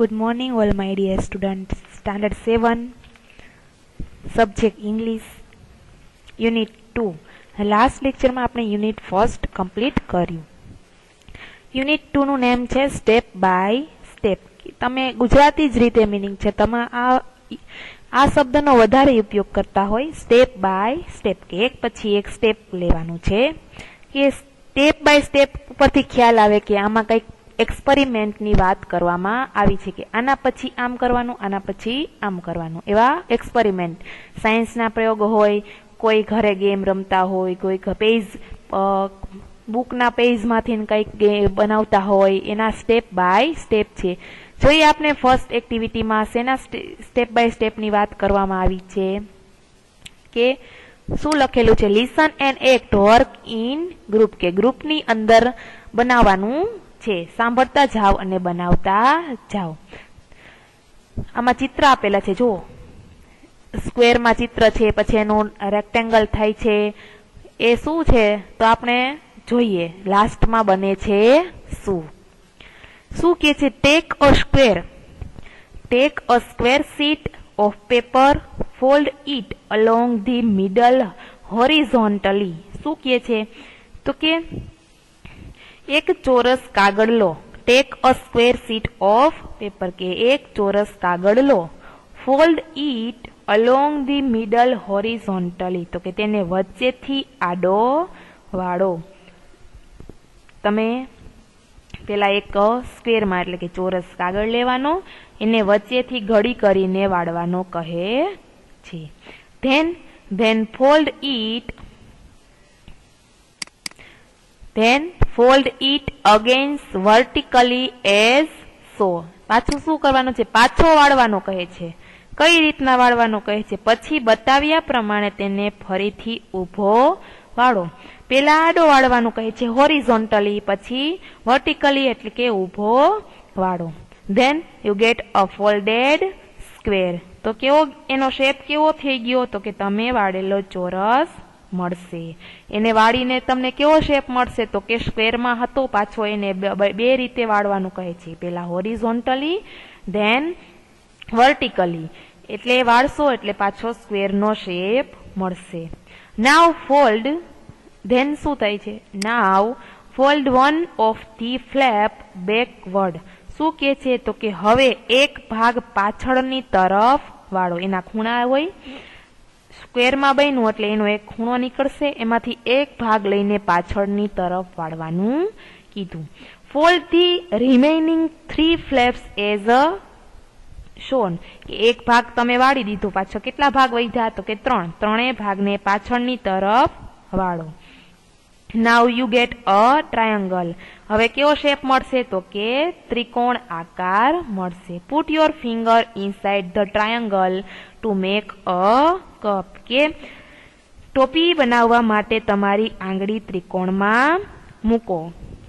good morning all my dear student standard seven subject English unit two last લેક્ચરમાં આપણે unit first complete કર્યું unit ટુનું name છે step by step તમે ગુજરાતી જ રીતે મિનિંગ છે તમે આ આ શબ્દનો વધારે ઉપયોગ કરતા હોય સ્ટેપ બાય સ્ટેપ કે એક પછી એક સ્ટેપ લેવાનું છે કે સ્ટેપ બાય સ્ટેપ ઉપરથી ખ્યાલ આવે કે આમાં કંઈક એક્સપરિમેન્ટની વાત કરવામાં આવી છે કે આના પછી આમ કરવાનું આના પછી આમ કરવાનું એવા એક્સપરિમેન્ટ સાયન્સના પ્રયોગ હોય કોઈ ઘરે ગેમ રમતા હોય કોઈ પેજ બુકના પેજમાંથી કંઈક બનાવતા હોય એના સ્ટેપ બાય સ્ટેપ છે જોઈએ આપણે ફર્સ્ટ એક્ટિવિટીમાં શેના સ્ટેપ બાય સ્ટેપની વાત કરવામાં આવી છે કે શું લખેલું છે listen and act work in group કે ગ્રુપની અંદર બનાવવાનું છે સાંભળતા જાઓ અને બનાવતા જાઓ આમાં ચિત્ર આપેલા છે જુઓ સ્ક્વેરમાં ચિત્ર છે પછી એનું રેક્ટેંગલ થાય છે એ શું છે તો આપણે જોઈએ લાસ્ટમાં બને છે શું શું કે છે take a square take a square sheet of paper fold it along the middle horizontally શું કહે છે તો કે એક ચોરસ કાગળ લો take a square sheet of paper કે એક ચોરસ કાગળ લો fold it along the middle horizontally તો કે તેને વચ્ચેથી આડો વાળો તમે પેલા એક સ્ક્વેરમાં એટલે કે ચોરસ કાગળ લેવાનો એને વચ્ચેથી ઘડી કરીને વાળવાનો કહે છે then then fold it then fold it against vertically as so પાછું શું કરવાનું છે પાછો વાળવાનો કહે છે કઈ રીતના વાળવાનો કહે છે પછી બતાવ્યા પ્રમાણે તેને ફરીથી ઊભો વાળો પેલા આડો વાળવાનું કહે છે હોરિઝોન્ટલી પછી વર્ટિકલી એટલે કે ઊભો વાળો then you get a folded square તો કેવો એનો શેપ કેવો થઈ ગયો તો કે તમે વાળેલો ચોરસ મળશે એને વાળીને તમને કેવો શેપ મળશે તો કે સ્ક્વેરમાં હતો પાછો એને બે રીતે વાળવાનું કહે છે પહેલાં હોરિઝોન્ટલી ધેન વર્ટિકલી એટલે વાળશો એટલે પાછો સ્ક્વેરનો શેપ મળશે નાવ ફોલ્ડ ધેન શું થાય છે now fold one of the flap backward શું કહે છે તો કે હવે એક ભાગ પાછળની તરફ વાળો એના ખૂણા હોય સ્ક્વેરમાં બન્યું એટલે એનો એક ખૂણો નીકળશે એમાંથી એક ભાગ લઈને પાછળની તરફ વાળવાનું કીધું fold the remaining three flaps as a shown કે એક ભાગ તમે વાળી દીધો પાછો કેટલા ભાગ વધ્યા તો કે ત્રણ ત્રણેય ભાગને પાછળની તરફ વાળો now you get a triangle હવે કેવો શેપ મળશે તો કે ત્રિકોણ આકાર મળશે put your finger inside the triangle to make a cup કે ટોપી બનાવવા માટે તમારી આંગળી ત્રિકોણમાં મૂકો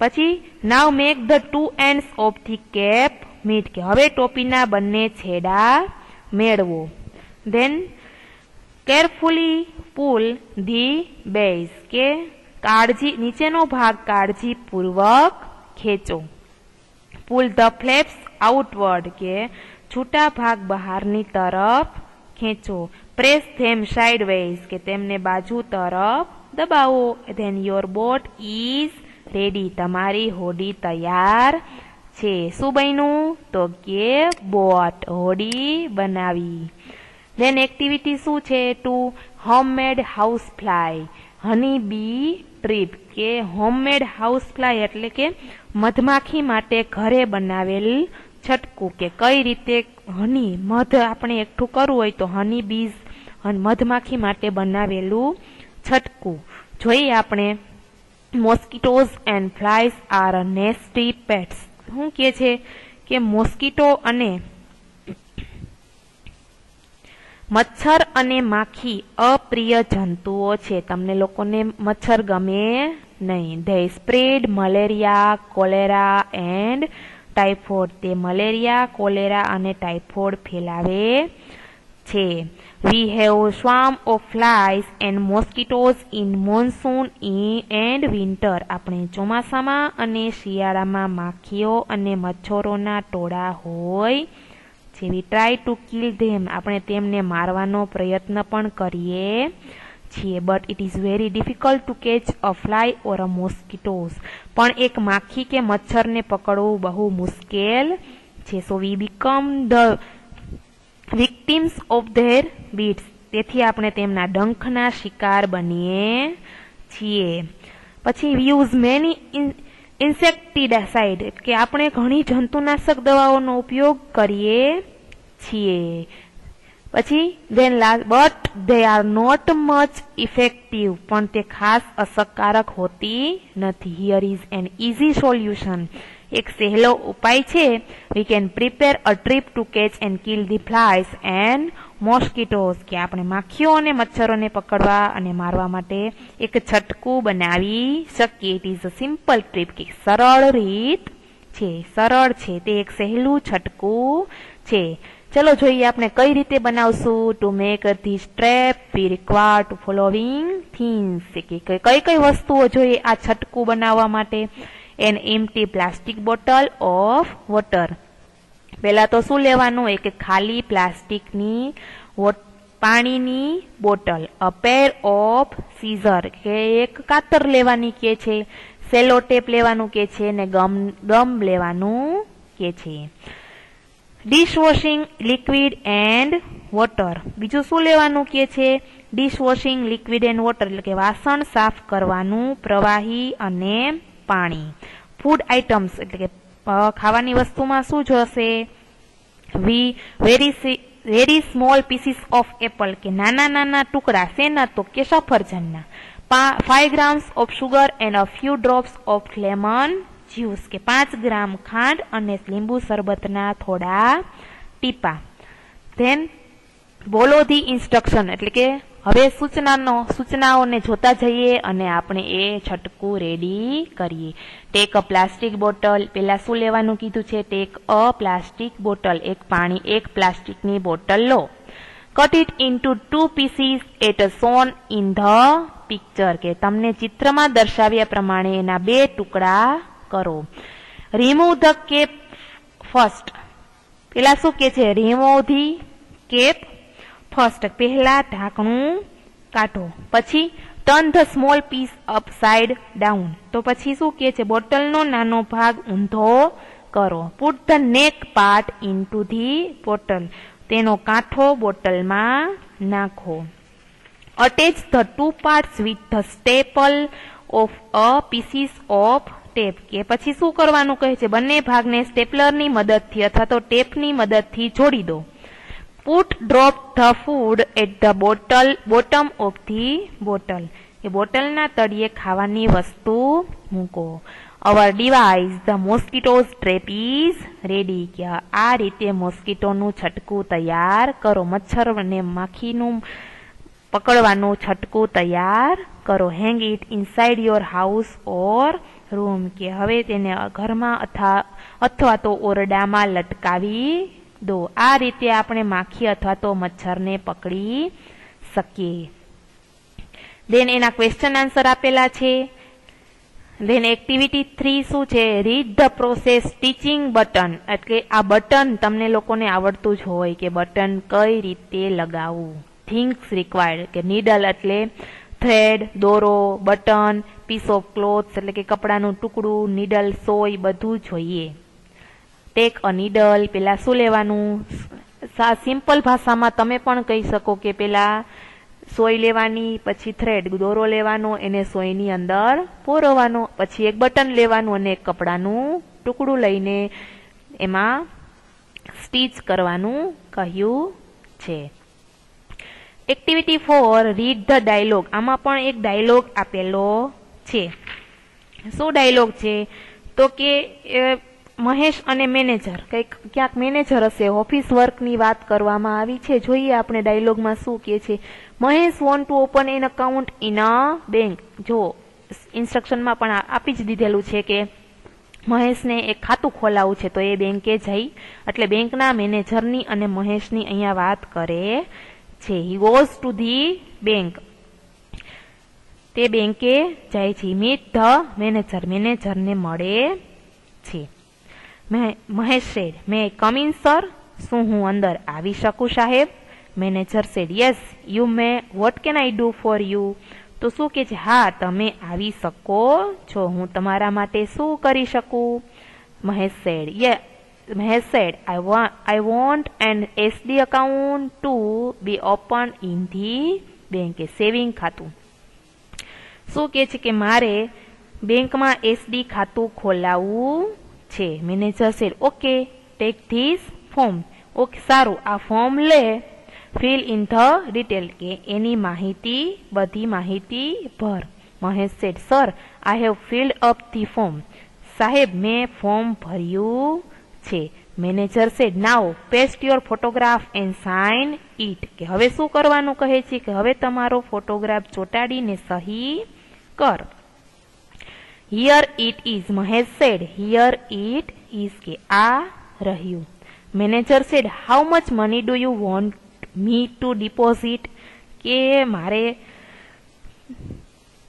પછી now make the two ends of the cap meet કે હવે ટોપીના બંને છેડા મેળવો then carefully pull the base કે કાળજી નીચેનો ભાગ કાળજીપૂર્વક ખેંચો પુલ ધ ફ્લેપ્સ આઉટવર્ડ કે છૂટા ભાગ બહારની તરફ ખેંચો પ્રેસ ધેમ સાઇડવેઝ કે તેમને બાજુ તરફ દબાવો then your boat is ready તમારી હોડી તૈયાર છે શું બન્યું તો કે બોટ હોડી બનાવી ધેન એક્ટિવિટી શું છે to home made house fly honey bee trap કે હોમમેડ હાઉસ હાઉસફ્લાય એટલે કે મધમાખી માટે ઘરે બનાવેલ છટકું કે કઈ રીતે હની મધ આપણે એકઠું કરવું હોય તો હની બીજ મધમાખી માટે બનાવેલું છટકું જોઈએ આપણે mosquitoes and flies are nasty pests શું કહે છે કે મોસ્કિટો અને મચ્છર અને માખી અપ્રિય જંતુઓ છે તમને લોકોને મચ્છર ગમે નહીં they spread malaria cholera and typhoid તે મલેરિયા કોલેરા અને ટાઇફોઇડ ફેલાવે છે we have swarm of flies and mosquitoes in monsoon and winter આપણે ચોમાસામાં અને શિયાળામાં માખીઓ અને મચ્છરોના ટોળા હોય છે we try to kill them આપણે તેમને મારવાનો પ્રયત્ન પણ કરીએ છીએ but it is very difficult to catch a fly or a mosquitoes પણ એક માખી કે મચ્છરને પકડવું બહુ મુશ્કેલ છે so we become the victims of their bites તેથી આપણે તેમના ડંખના શિકાર બનીએ છીએ પછી યુઝ મેની ઇન્સેક્ટિસાઇડ કે આપણે ઘણી જંતુનાશક દવાઓનો ઉપયોગ કરીએ છીએ પછી then last but they are not much effective પણ તે ખાસ અસરકારક હોતી નથી here is an easy solution એક સહેલો ઉપાય છે we can prepare a trap to catch and kill the flies and mosquitoes કે આપણે માખીઓ અને મચ્છરોને પકડવા અને મારવા માટે એક છટકું બનાવી શકીએ it is a simple trap કે સરળ રીત છે સરળ છે તે એક સહેલું છટકું છે ચલો જોઈએ આપણે કઈ રીતે બનાવશું to make the strap we require to following things કે કઈ કઈ વસ્તુઓ જોઈએ આ છટકું બનાવવા માટે an empty plastic bottle of water પહેલાં તો શું લેવાનું એક ખાલી પ્લાસ્ટિકની પાણીની bottle a pair of scissor કે એક કાતર લેવાની કે છે સેલો ટેપ લેવાનું કે છે ને ગમ ગમ લેવાનું કે છે ડિશવોશિંગ લિક્વિડ એન્ડ વોટર બીજું શું લેવાનું કે છે ડિશવોશિંગ લિક્વિડ એન્ડ વોટર એટલે કે વાસણ સાફ કરવાનું પ્રવાહી અને પાણી ફૂડ આઇટમ્સ એટલે કે ખાવાની વસ્તુમાં શું જોશે we very very small pieces of apple કે નાના નાના ટુકડા શેના તો કે સફરજનના five grams of sugar and a few drops of lemon juice કે પાંચ ગ્રામ ખાંડ અને લીંબુ શરબતના થોડા ટીપા ધેન બોલો ધી ઇન્સ્ટ્રક્શન એટલે કે હવે સૂચનાનો સૂચનાઓને જોતા જઈએ અને આપણે એ છટકું રેડી કરીએ ટેક અ પ્લાસ્ટિક બોટલ પહેલાં શું લેવાનું કીધું છે ટેક અ પ્લાસ્ટિક બોટલ એક પાણી એક પ્લાસ્ટિકની બોટલ લો cut it into two pieces as shown in the picture કે તમને ચિત્રમાં દર્શાવ્યા પ્રમાણે એના બે ટુકડા કરો રિમૂવ ધ કેપ ફર્સ્ટ પેલા શું કે છે રિમૂવ ધી કેપ ફર્સ્ટ પહેલાં ઢાંકણું કાઢો પછી turn the small piece upside down તો પછી શું કહે છે બોટલનો નાનો ભાગ ઊંધો કરો put the neck part into the bottle તેનો કાંઠો બોટલમાં નાખો attach the two parts with the staple of a pieces of tape કે પછી શું કરવાનું કહે છે બંને ભાગને સ્ટેપલરની મદદથી અથવા તો ટેપની મદદથી જોડી દો put drop the food at the bottle bottom of the bottle એ બોટલના તળિયે ખાવાની વસ્તુ મૂકો our device the mosquitoes trap is ready ગયા આ રીતે મોસ્કીટોનું છટકું તૈયાર કરો મચ્છર અને માખીનું પકડવાનું છટકું તૈયાર કરો hang it inside your house or room કે હવે તેને ઘરમાં અથવા અથવા તો ઓરડામાં લટકાવી દો આ રીતે આપણે માખી અથવા તો મચ્છરને પકડી શકીએ દેન એના ક્વેશ્ચન આન્સર આપેલા છે દેન એક્ટિવિટી થ્રી શું છે read the process teaching button એટલે આ બટન તમને લોકોને આવડતું જ હોય કે બટન કઈ રીતે લગાવવું થિંગ્સ રિક્વાયર્ડ કે નીડલ એટલે થ્રેડ દોરો બટન પીસ ઓફ ક્લોથ્સ એટલે કે કપડાનું ટુકડું નીડલ સોય બધું જોઈએ ટેક અ નીડલ પેલા શું લેવાનું સા સિમ્પલ ભાષામાં તમે પણ કહી શકો કે પેલા સોય લેવાની પછી થ્રેડ દોરો લેવાનો એને સોયની અંદર પોરવાનો પછી એક બટન લેવાનું અને એક કપડાનું ટુકડું લઈને એમાં સ્ટીચ કરવાનું કહ્યું છે activity four read the dialogue આમાં પણ એક ડાયલોગ આપેલો છે શું ડાયલોગ છે તો કે મહેશ અને મેનેજર કંઈક ક્યાંક મેનેજર હશે ઓફિસ વર્કની વાત કરવામાં આવી છે જોઈએ આપણે ડાયલોગમાં શું કહે છે Mahesh want to open an account in a bank જો ઇન્સ્ટ્રક્શનમાં પણ આપી જ દીધેલું છે કે મહેશને એક ખાતું ખોલાવવું છે તો એ બેંકે જઈ એટલે બેંકના મેનેજરની અને મહેશની અહીંયા વાત કરે છે he goes to the bank તે બેંકે જાય છે મીટ ધ મેનેજર મેનેજરને મળે છે મેં મહેશ શેઠ મે કમિન સર શું હું અંદર આવી શકું સાહેબ manager said yes you may what can I do for you તો શું કે છે હા તમે આવી શકો છો હું તમારા માટે શું કરી શકું Mahesh said yeah Mahesh said I want I want and SD account to be open in the બેંકે સેવિંગ ખાતું શું કે છે કે મારે બેંકમાં એસડી ખાતું ખોલાવવું છે manager said okay take this form okay સારું આ ફોર્મ લે ફિલ ઇન ધ ડિટેલ કે એની માહિતી બધી માહિતી ભર Mahesh said sir I have filled up the form સાહેબ મેં ફોર્મ ભર્યું છે manager said now paste your photograph and sign it કે હવે શું કરવાનું કહે છે કે હવે તમારો ફોટોગ્રાફ ચોંટાડીને સહી કર here it is Mahesh said here it is કે આ રહ્યું manager said how much money do you want me to deposit કે મારે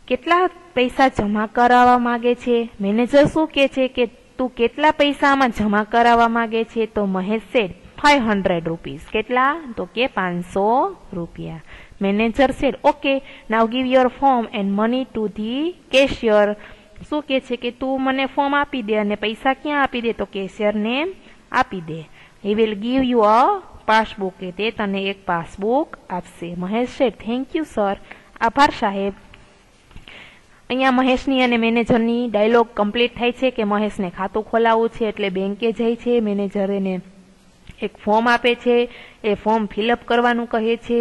કેટલા પૈસા જમા કરાવવા માગે છે મેનેજર શું કહે છે કે તું કેટલા પૈસામાં જમા કરાવવા માગે છે તો Mahesh said five hundred rupees કેટલા તો કે પાંચસો રૂપિયા manager said okay now give your form and money to the cashier શું કહે છે કે તું મને ફોર્મ આપી દે અને પૈસા ક્યાં આપી દે તો કેશિયર ને આપી દે he will give you a passbook કે તે તને એક પાસબુક આપશે મહેશ શેઠ થેન્ક યુ સર આભાર સાહેબ અહીંયા મહેશની અને મેનેજરની ડાયલોગ કમ્પ્લીટ થાય છે કે મહેશને ખાતું ખોલાવવું છે એટલે બેંકે જાય છે મેનેજર એને એક ફોર્મ આપે છે એ ફોર્મ ફિલઅપ કરવાનું કહે છે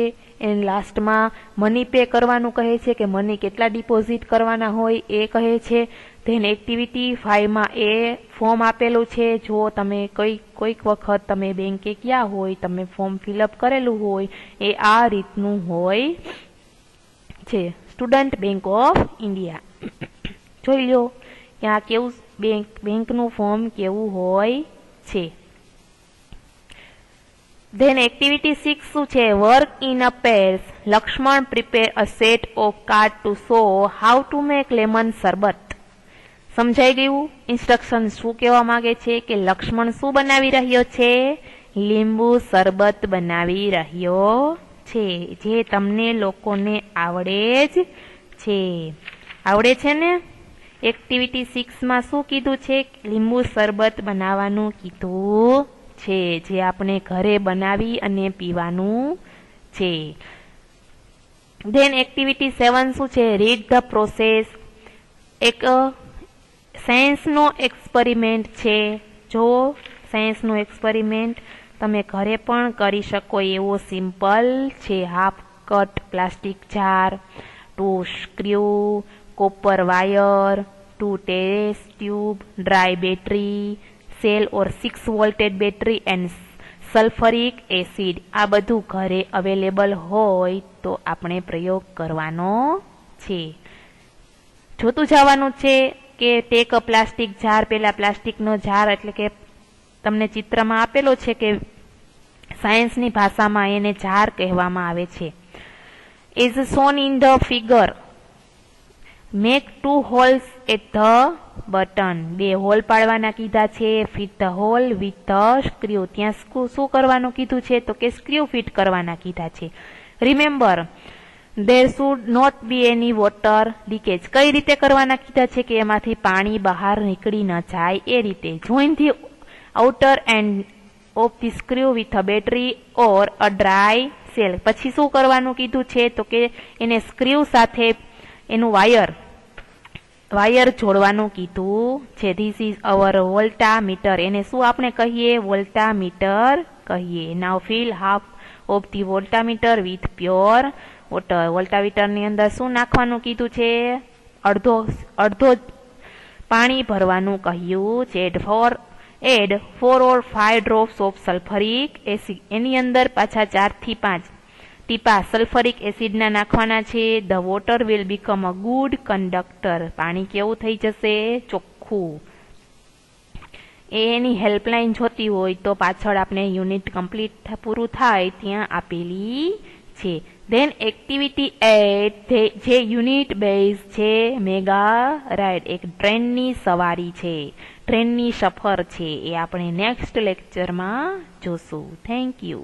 એન્ડ લાસ્ટમાં મની પે કરવાનું કહે છે કે મની કેટલા ડિપોઝિટ કરવાના હોય એ કહે છે ધેન એક્ટિવિટી ફાઇવમાં એ ફોર્મ આપેલું છે જો તમે કોઈ કોઈક વખત તમે બેંકે ક્યાં હોય તમે ફોર્મ ફિલઅપ કરેલું હોય એ આ રીતનું હોય છે સ્ટુડન્ટ બેંક ઓફ ઇન્ડિયા જોઈ લો ત્યાં કેવું બેંક બેંકનું ફોર્મ કેવું હોય છે ધેન એક્ટિવિટી સિક્સ શું છે work in a pairs Lakshman prepare a set of card to show how to make lemon sharbat સમજાઈ ગયું ઇન્સ્ટ્રક્શન શું કહેવા માંગે છે કે લક્ષ્મણ શું બનાવી રહ્યો છે લીંબુ શરબત બનાવી રહ્યો છે જે તમને લોકોને આવડે જ છે આવડે છે ને એક્ટિવિટી સિક્સમાં શું કીધું છે લીંબુ શરબત બનાવવાનું કીધું છે જે આપણે ઘરે બનાવી અને પીવાનું છે ધેન એક્ટિવિટી સેવન શું છે રીડ ધ પ્રોસેસ એક સાયન્સનો એક્સપરિમેન્ટ છે જો સાયન્સનો એક્સપરિમેન્ટ તમે ઘરે પણ કરી શકો એવો સિમ્પલ છે half cut plastic jar two screw copper wire two test tube dry battery cell or six volted battery and sulphuric acid આ બધું ઘરે અવેલેબલ હોય તો આપણે પ્રયોગ કરવાનો છે જોતું જવાનું છે કે ટેક અ પ્લાસ્ટિક જાર પેલા પ્લાસ્ટિકનો જાર એટલે કે તમને ચિત્રમાં આપેલો છે કે સાયન્સની ભાષામાં એને જાર કહેવામાં આવે છે is shown in the figure make two holes at the button બે હોલ પાડવાના કીધા છે fit the hole with the screw ત્યાં સ્ક્રૂ શું કરવાનું કીધું છે તો કે સ્ક્રીવ ફિટ કરવાના કીધા છે remember there should not be any water leakage કઈ રીતે કરવાના કીધા છે કે એમાંથી પાણી બહાર નીકળી ન જાય એ રીતે join the outer end of the screw with a battery or a dry cell પછી શું કરવાનું કીધું છે તો કે એને સ્ક્રીવ સાથે એનું વાયર વાયર જોડવાનું કીધું છે this is our voltameter એને શું આપણે કહીએ વોલ્ટા મીટર કહીએ now fill half of the voltameter with pure water volta મીટરની અંદર શું નાખવાનું કીધું છે અડધો અડધો પાણી ભરવાનું કહ્યું છે add four add four or five drops of sulphuric acid એની અંદર પાછા ચારથી પાંચ ટીપા સલ્ફરિક એસિડના નાખવાના છે the water will become a good conductor પાણી કેવું થઈ જશે ચોખ્ખું એ એની હેલ્પલાઇન જોતી હોય તો પાછળ આપણે યુનિટ કમ્પ્લીટ પૂરું થાય ત્યાં આપેલી છે ધેન એક્ટિવિટી એટ જે યુનિટ બેઝ છે મેગા રાઇડ એક ટ્રેનની સવારી છે ટ્રેનની સફર છે એ આપણે નેક્સ્ટ લેક્ચરમાં જોશું થેન્ક યુ